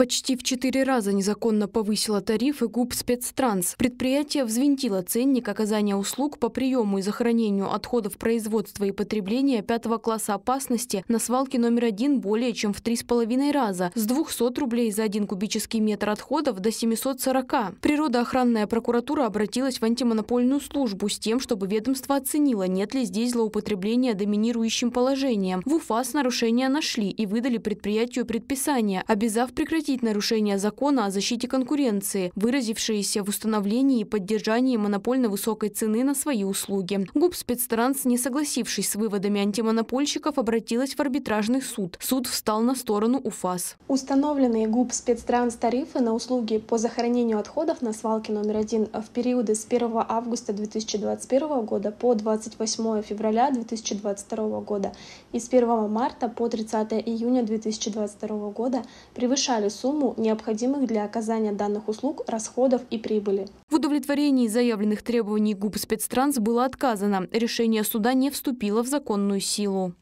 Почти в четыре раза незаконно повысила тарифы губ спецтранс. Предприятие взвинтило ценник оказания услуг по приему и захоронению отходов производства и потребления пятого класса опасности на свалке номер один более чем в три с половиной раза, с 200 рублей за один кубический метр отходов до 740. Природоохранная прокуратура обратилась в антимонопольную службу с тем, чтобы ведомство оценило, нет ли здесь злоупотребления доминирующим положением. В УФАС нарушения нашли и выдали предприятию предписание, обязав прекратить предотвратить нарушение закона о защите конкуренции, выразившиеся в установлении и поддержании монопольно высокой цены на свои услуги. ГУП «Спецтранс», не согласившись с выводами антимонопольщиков, обратилась в арбитражный суд. Суд встал на сторону УФАС. Установленные ГУП «Спецтранс» тарифы на услуги по захоронению отходов на свалке номер один в периоды с 1 августа 2021 года по 28 февраля 2022 года и с 1 марта по 30 июня 2022 года превышали сумму необходимых для оказания данных услуг расходов и прибыли. В удовлетворении заявленных требований ГУП спецтранс было отказано. Решение суда не вступило в законную силу.